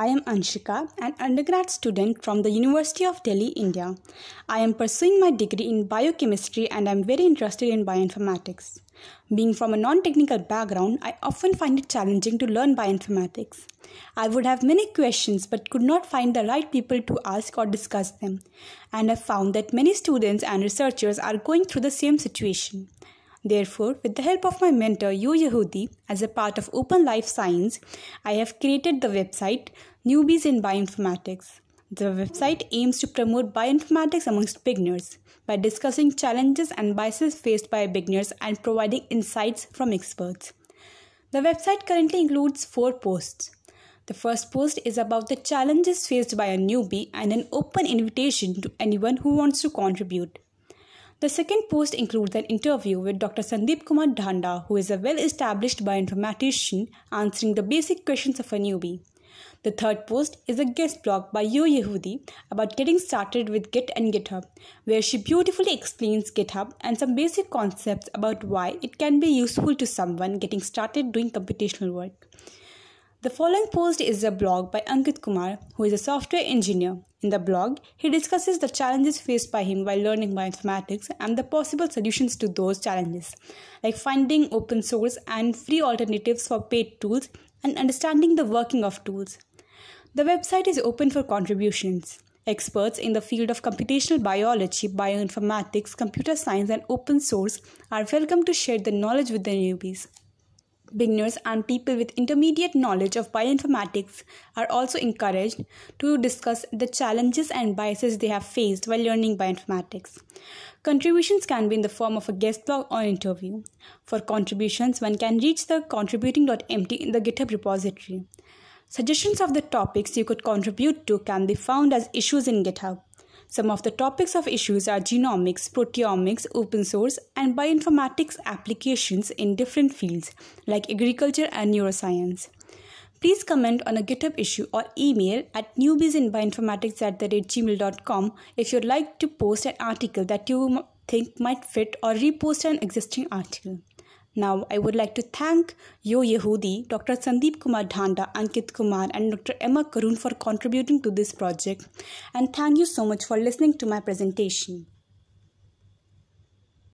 I am Anshika, an undergrad student from the University of Delhi, India. I am pursuing my degree in biochemistry and I am very interested in bioinformatics. Being from a non technical background, I often find it challenging to learn bioinformatics. I would have many questions but could not find the right people to ask or discuss them, and I found that many students and researchers are going through the same situation. Therefore, with the help of my mentor Yu Yehudi, as a part of Open Life Science, I have created the website Newbies in Bioinformatics. The website aims to promote bioinformatics amongst beginners by discussing challenges and biases faced by beginners and providing insights from experts. The website currently includes four posts. The first post is about the challenges faced by a newbie and an open invitation to anyone who wants to contribute. The second post includes an interview with Dr. Sandeep Kumar Dhanda, who is a well established bioinformatician answering the basic questions of a newbie. The third post is a guest blog by Yo Yehudi about getting started with Git and GitHub, where she beautifully explains GitHub and some basic concepts about why it can be useful to someone getting started doing computational work. The following post is a blog by Ankit Kumar, who is a software engineer. In the blog, he discusses the challenges faced by him while learning bioinformatics and the possible solutions to those challenges, like finding open source and free alternatives for paid tools and understanding the working of tools. The website is open for contributions. Experts in the field of computational biology, bioinformatics, computer science, and open source are welcome to share their knowledge with the newbies. Beginners and people with intermediate knowledge of bioinformatics are also encouraged to discuss the challenges and biases they have faced while learning bioinformatics. Contributions can be in the form of a guest blog or interview. For contributions, one can reach the contributing.empty in the GitHub repository. Suggestions of the topics you could contribute to can be found as issues in GitHub. Some of the topics of issues are genomics, proteomics, open source, and bioinformatics applications in different fields like agriculture and neuroscience. Please comment on a GitHub issue or email at newbiesinbioinformatics at the gmail.com if you'd like to post an article that you think might fit or repost an existing article. Now, I would like to thank Yo Yehudi, Dr. Sandeep Kumar Dhanda, Ankit Kumar, and Dr. Emma Karun for contributing to this project. And thank you so much for listening to my presentation.